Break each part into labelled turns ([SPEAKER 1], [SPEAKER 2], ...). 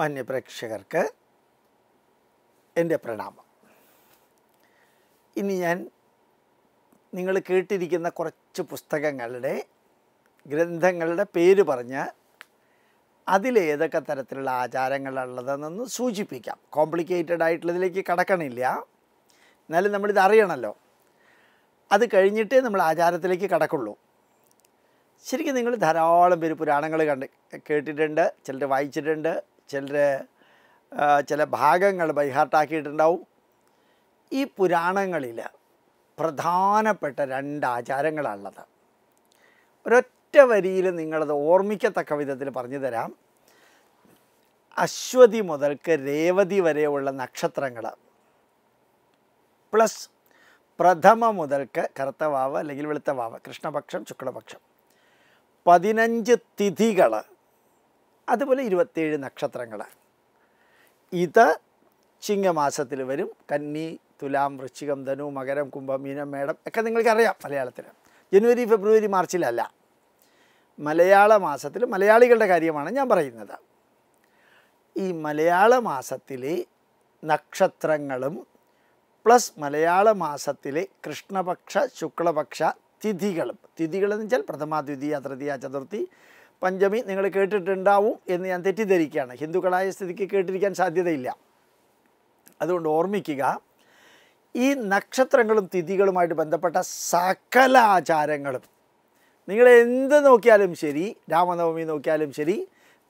[SPEAKER 1] മാന്യപ്രേക്ഷകർക്ക് എൻ്റെ പ്രണാമം ഇനി ഞാൻ നിങ്ങൾ കേട്ടിരിക്കുന്ന കുറച്ച് പുസ്തകങ്ങളുടെ ഗ്രന്ഥങ്ങളുടെ പേര് പറഞ്ഞ് അതിലേതൊക്കെ തരത്തിലുള്ള ആചാരങ്ങളുള്ളതെന്നൊന്ന് സൂചിപ്പിക്കാം കോംപ്ലിക്കേറ്റഡ് ആയിട്ടുള്ളതിലേക്ക് കടക്കണില്ല എന്നാലും നമ്മളിത് അറിയണമല്ലോ അത് കഴിഞ്ഞിട്ടേ നമ്മൾ ആചാരത്തിലേക്ക് കടക്കുള്ളൂ ശരിക്കും നിങ്ങൾ ധാരാളം പേര് പുരാണങ്ങൾ കണ്ട് കേട്ടിട്ടുണ്ട് ചിലർ വായിച്ചിട്ടുണ്ട് ചിലർ ചില ഭാഗങ്ങൾ ബൈഹാർട്ടാക്കിയിട്ടുണ്ടാവും ഈ പുരാണങ്ങളിൽ പ്രധാനപ്പെട്ട രണ്ട് ഒരൊറ്റ വരിയിൽ നിങ്ങളത് ഓർമ്മിക്കത്തക്ക വിധത്തിൽ പറഞ്ഞു തരാം അശ്വതി മുതൽക്ക് രേവതി വരെയുള്ള നക്ഷത്രങ്ങൾ പ്ലസ് പ്രഥമ മുതൽക്ക് കറുത്തവാവ് അല്ലെങ്കിൽ വെളുത്തവാവ് കൃഷ്ണപക്ഷം ശുക്ലപക്ഷം പതിനഞ്ച് തിഥികൾ അതുപോലെ ഇരുപത്തേഴ് നക്ഷത്രങ്ങൾ ഇത് ചിങ്ങമാസത്തിൽ വരും കന്നി തുലാം വൃശ്ചികം ധനു മകരം കുംഭം മീനം മേടം ഒക്കെ നിങ്ങൾക്കറിയാം മലയാളത്തിൽ ജനുവരി ഫെബ്രുവരി മാർച്ചിലല്ല മലയാള മാസത്തിൽ മലയാളികളുടെ കാര്യമാണ് ഞാൻ പറയുന്നത് ഈ മലയാള മാസത്തിലെ നക്ഷത്രങ്ങളും പ്ലസ് മലയാള മാസത്തിലെ കൃഷ്ണപക്ഷ ശുക്ലപക്ഷ തിഥികളും തിഥികളെന്ന് വെച്ചാൽ പ്രഥമ ദ്വിതീയ തൃതീയ ചതുർത്ഥി പഞ്ചമി നിങ്ങൾ കേട്ടിട്ടുണ്ടാവും എന്ന് ഞാൻ തെറ്റിദ്ധരിക്കുകയാണ് ഹിന്ദുക്കളായ സ്ഥിതിക്ക് കേട്ടിരിക്കാൻ സാധ്യതയില്ല അതുകൊണ്ട് ഓർമ്മിക്കുക ഈ നക്ഷത്രങ്ങളും തിഥികളുമായിട്ട് ബന്ധപ്പെട്ട സകല ആചാരങ്ങളും നിങ്ങൾ എന്ത് നോക്കിയാലും ശരി രാമനവമി നോക്കിയാലും ശരി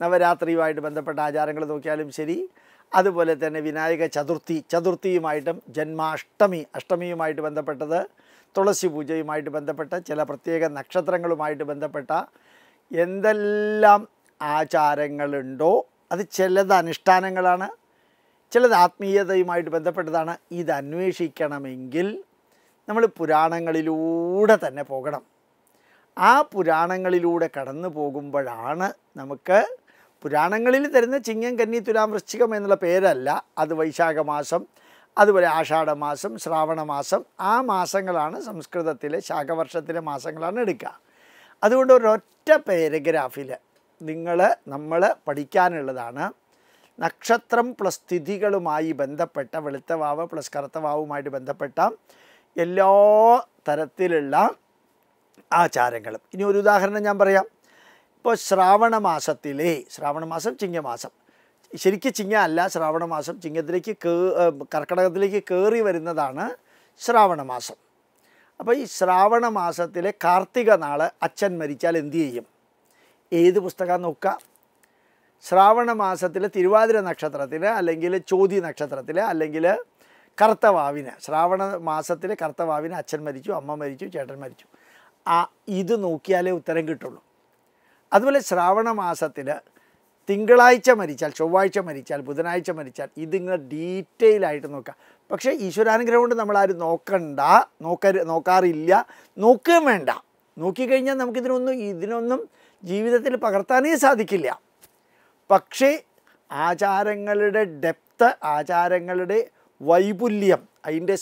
[SPEAKER 1] നവരാത്രിയുമായിട്ട് ബന്ധപ്പെട്ട ആചാരങ്ങൾ നോക്കിയാലും ശരി അതുപോലെ തന്നെ വിനായക ചതുർത്ഥി ചതുർത്ഥിയുമായിട്ടും ജന്മാഷ്ടമി അഷ്ടമിയുമായിട്ട് ബന്ധപ്പെട്ടത് തുളസി പൂജയുമായിട്ട് ബന്ധപ്പെട്ട ചില പ്രത്യേക നക്ഷത്രങ്ങളുമായിട്ട് ബന്ധപ്പെട്ട എന്തെല്ലാം ആചാരങ്ങളുണ്ടോ അത് ചിലത് അനുഷ്ഠാനങ്ങളാണ് ചിലത് ആത്മീയതയുമായിട്ട് ബന്ധപ്പെട്ടതാണ് ഇത് അന്വേഷിക്കണമെങ്കിൽ നമ്മൾ പുരാണങ്ങളിലൂടെ തന്നെ പോകണം ആ പുരാണങ്ങളിലൂടെ കടന്നു പോകുമ്പോഴാണ് നമുക്ക് പുരാണങ്ങളിൽ തരുന്ന ചിങ്ങം കന്നി തുലാം വൃശ്ചികം എന്നുള്ള പേരല്ല അത് വൈശാഖമാസം അതുപോലെ ആഷാഢമാസം ശ്രാവണമാസം ആ മാസങ്ങളാണ് സംസ്കൃതത്തിലെ ശാഖവർഷത്തിലെ മാസങ്ങളാണ് എടുക്കുക അതുകൊണ്ട് ഒരൊറ്റ പാരഗ്രാഫിൽ നിങ്ങൾ നമ്മൾ പഠിക്കാനുള്ളതാണ് നക്ഷത്രം പ്ലസ് സ്ഥിതികളുമായി ബന്ധപ്പെട്ട വെളുത്തവാവ് പ്ലസ് കറുത്തവാവുമായിട്ട് ബന്ധപ്പെട്ട എല്ലാ തരത്തിലുള്ള ആചാരങ്ങളും ഇനി ഒരു ഉദാഹരണം ഞാൻ പറയാം ഇപ്പോൾ ശ്രാവണ മാസത്തിലെ ശ്രാവണ മാസം ചിങ്ങമാസം ശരിക്കും ചിങ്ങ അല്ല ശ്രാവണ മാസം ചിങ്ങത്തിലേക്ക് കർക്കടകത്തിലേക്ക് കയറി വരുന്നതാണ് ശ്രാവണ മാസം അപ്പോൾ ഈ ശ്രാവണ മാസത്തിലെ കാർത്തിക നാൾ അച്ഛൻ മരിച്ചാൽ എന്തു ചെയ്യും ഏത് പുസ്തകം നോക്കുക ശ്രാവണ മാസത്തിലെ തിരുവാതിര നക്ഷത്രത്തിൽ അല്ലെങ്കിൽ ചോതി നക്ഷത്രത്തിൽ അല്ലെങ്കിൽ കർത്തവാവിന് ശ്രാവണ മാസത്തിലെ കർത്തവാവിന് അച്ഛൻ മരിച്ചു അമ്മ മരിച്ചു ചേട്ടൻ മരിച്ചു ആ ഇത് നോക്കിയാലേ ഉത്തരം കിട്ടുള്ളൂ അതുപോലെ ശ്രാവണ മാസത്തിൽ തിങ്കളാഴ്ച മരിച്ചാൽ ചൊവ്വാഴ്ച മരിച്ചാൽ ബുധനാഴ്ച മരിച്ചാൽ ഇത് നിങ്ങൾ ഡീറ്റെയിൽ ആയിട്ട് നോക്കുക പക്ഷേ ഈശ്വരാനുഗ്രഹം കൊണ്ട് നമ്മളാരും നോക്കണ്ട നോക്കരു നോക്കാറില്ല നോക്കുകയും വേണ്ട നോക്കിക്കഴിഞ്ഞാൽ നമുക്കിതിനൊന്നും ഇതിനൊന്നും ജീവിതത്തിൽ പകർത്താനേ സാധിക്കില്ല പക്ഷേ ആചാരങ്ങളുടെ ഡെപ്ത്ത് ആചാരങ്ങളുടെ വൈപുല്യം അതിൻ്റെ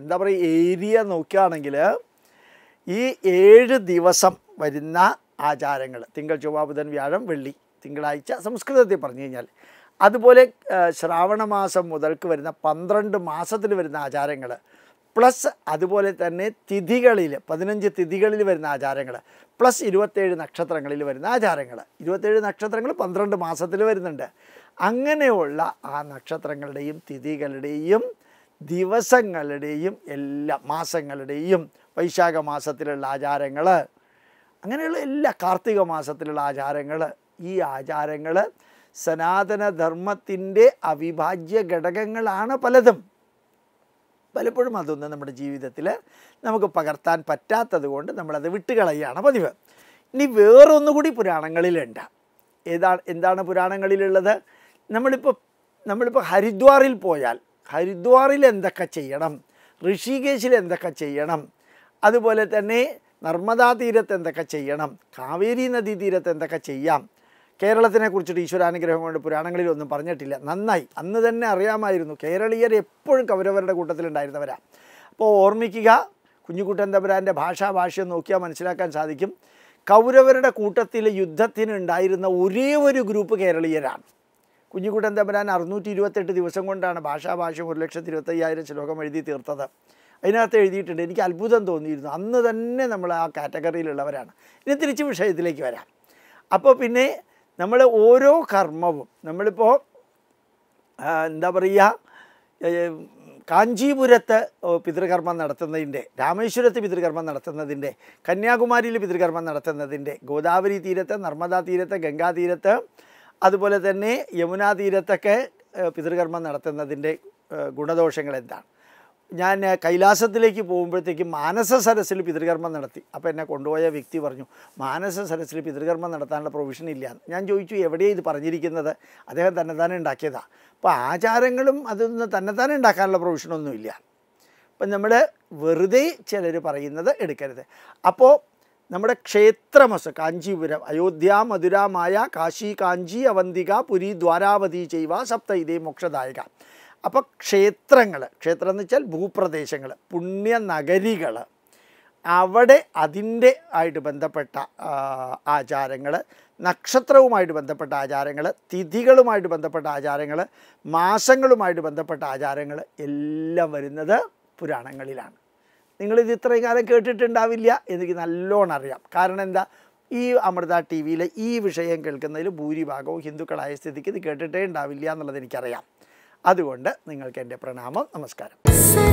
[SPEAKER 1] എന്താ പറയുക ഏരിയ നോക്കുകയാണെങ്കിൽ ഈ ഏഴ് ദിവസം വരുന്ന ആചാരങ്ങൾ തിങ്കൾ ചൊവ്വാ ബുധൻ വ്യാഴം വെള്ളി തിങ്കളാഴ്ച സംസ്കൃതത്തിൽ പറഞ്ഞു കഴിഞ്ഞാൽ അതുപോലെ ശ്രാവണ മാസം മുതൽക്ക് വരുന്ന പന്ത്രണ്ട് മാസത്തിൽ വരുന്ന ആചാരങ്ങൾ പ്ലസ് അതുപോലെ തന്നെ തിഥികളിൽ പതിനഞ്ച് തിഥികളിൽ വരുന്ന ആചാരങ്ങൾ പ്ലസ് ഇരുപത്തേഴ് നക്ഷത്രങ്ങളിൽ വരുന്ന ആചാരങ്ങൾ ഇരുപത്തേഴ് നക്ഷത്രങ്ങൾ പന്ത്രണ്ട് മാസത്തിൽ വരുന്നുണ്ട് അങ്ങനെയുള്ള ആ നക്ഷത്രങ്ങളുടെയും തിഥികളുടെയും ദിവസങ്ങളുടെയും എല്ലാ മാസങ്ങളുടെയും വൈശാഖ മാസത്തിലുള്ള ആചാരങ്ങൾ അങ്ങനെയുള്ള എല്ലാ കാർത്തിക മാസത്തിലുള്ള ആചാരങ്ങൾ ഈ ആചാരങ്ങൾ സനാതനധർമ്മത്തിൻ്റെ അവിഭാജ്യ ഘടകങ്ങളാണ് പലതും പലപ്പോഴും അതൊന്നും നമ്മുടെ ജീവിതത്തിൽ നമുക്ക് പകർത്താൻ പറ്റാത്തത് കൊണ്ട് നമ്മളത് വിട്ടുകളയാണ് പതിവ് ഇനി വേറൊന്നുകൂടി പുരാണങ്ങളിലുണ്ട് ഏതാണ് എന്താണ് പുരാണങ്ങളിലുള്ളത് നമ്മളിപ്പോൾ നമ്മളിപ്പോൾ ഹരിദ്വാറിൽ പോയാൽ ഹരിദ്വാറിൽ എന്തൊക്കെ ചെയ്യണം ഋഷികേശിൽ എന്തൊക്കെ ചെയ്യണം അതുപോലെ തന്നെ നർമ്മദാ തീരത്ത് എന്തൊക്കെ ചെയ്യണം കാവേരി നദീ തീരത്ത് എന്തൊക്കെ ചെയ്യാം കേരളത്തിനെ കുറിച്ചിട്ട് ഈശ്വരാനുഗ്രഹം കൊണ്ട് പുരാണങ്ങളിൽ ഒന്നും പറഞ്ഞിട്ടില്ല നന്നായി അന്ന് തന്നെ അറിയാമായിരുന്നു കേരളീയർ എപ്പോഴും കൗരവരുടെ കൂട്ടത്തിലുണ്ടായിരുന്നവരാണ് അപ്പോൾ ഓർമ്മിക്കുക കുഞ്ഞുകുട്ടൻ തമ്പുരാൻ്റെ ഭാഷാഭാഷ്യം നോക്കിയാൽ മനസ്സിലാക്കാൻ സാധിക്കും കൗരവരുടെ കൂട്ടത്തിൽ യുദ്ധത്തിനുണ്ടായിരുന്ന ഒരേ ഒരു ഗ്രൂപ്പ് കേരളീയരാണ് കുഞ്ഞിക്കുട്ടൻ തമ്പുരാൻ അറുന്നൂറ്റി ഇരുപത്തെട്ട് ദിവസം കൊണ്ടാണ് ഭാഷാഭാഷ്യം ഒരു ലക്ഷത്തി ഇരുപത്തയ്യായിരം ശ്ലോകം എഴുതി തീർത്തത് അതിനകത്ത് എഴുതിയിട്ടുണ്ട് എനിക്ക് അത്ഭുതം തോന്നിയിരുന്നു അന്ന് തന്നെ നമ്മൾ ആ കാറ്റഗറിയിലുള്ളവരാണ് ഇനി തിരിച്ച് വിഷയത്തിലേക്ക് വരാം അപ്പോൾ പിന്നെ നമ്മൾ ഓരോ കർമ്മവും നമ്മളിപ്പോൾ എന്താ പറയുക കാഞ്ചീപുരത്ത് പിതൃകർമ്മം നടത്തുന്നതിൻ്റെ രാമേശ്വരത്ത് പിതൃകർമ്മം നടത്തുന്നതിൻ്റെ കന്യാകുമാരിയിൽ പിതൃകർമ്മം നടത്തുന്നതിൻ്റെ ഗോദാവരി തീരത്ത് നർമ്മദാ തീരത്ത് ഗംഗാ തീരത്ത് അതുപോലെ തന്നെ യമുനാ തീരത്തൊക്കെ പിതൃകർമ്മം നടത്തുന്നതിൻ്റെ ഗുണദോഷങ്ങൾ എന്താണ് ഞാൻ കൈലാസത്തിലേക്ക് പോകുമ്പോഴത്തേക്കും മാനസ സരസിൽ പിതൃകർമ്മം നടത്തി അപ്പോൾ എന്നെ കൊണ്ടുപോയ വ്യക്തി പറഞ്ഞു മാനസ സരസിൽ പിതൃകർമ്മം നടത്താനുള്ള പ്രൊവിഷൻ ഇല്ല ഞാൻ ചോദിച്ചു എവിടെയാണ് ഇത് പറഞ്ഞിരിക്കുന്നത് അദ്ദേഹം തന്നെ തന്നെ ഉണ്ടാക്കിയതാണ് അപ്പോൾ ആചാരങ്ങളും അതൊന്നും തന്നെ ഉണ്ടാക്കാനുള്ള പ്രൊവിഷനൊന്നുമില്ല അപ്പം നമ്മൾ വെറുതെ ചിലർ പറയുന്നത് എടുക്കരുത് അപ്പോൾ നമ്മുടെ ക്ഷേത്രമസ് കാഞ്ചീപുരം അയോധ്യ മധുരാമായ കാശി കാഞ്ചി അവന്തിക പുരി ദ്വാരാവതി ചെയ്വ സപ്ത ഇതേ മോക്ഷദായക അപ്പോൾ ക്ഷേത്രങ്ങൾ ക്ഷേത്രം എന്ന് വെച്ചാൽ ഭൂപ്രദേശങ്ങൾ പുണ്യ നഗരികൾ അവിടെ അതിൻ്റെ ആയിട്ട് ബന്ധപ്പെട്ട ആചാരങ്ങൾ നക്ഷത്രവുമായിട്ട് ബന്ധപ്പെട്ട ആചാരങ്ങൾ തിഥികളുമായിട്ട് ബന്ധപ്പെട്ട ആചാരങ്ങൾ മാസങ്ങളുമായിട്ട് ബന്ധപ്പെട്ട ആചാരങ്ങൾ എല്ലാം വരുന്നത് പുരാണങ്ങളിലാണ് നിങ്ങളിത് ഇത്രയും കാലം കേട്ടിട്ടുണ്ടാവില്ല എനിക്ക് നല്ലോണം അറിയാം കാരണം എന്താ ഈ അമൃത ടി വിയിലെ ഈ വിഷയം കേൾക്കുന്നതിൽ ഭൂരിഭാഗവും ഹിന്ദുക്കളായ സ്ഥിതിക്ക് ഇത് കേട്ടിട്ടേ ഉണ്ടാവില്ല എന്നുള്ളത് എനിക്കറിയാം അതുകൊണ്ട് നിങ്ങൾക്ക് എൻ്റെ പ്രണാമം നമസ്കാരം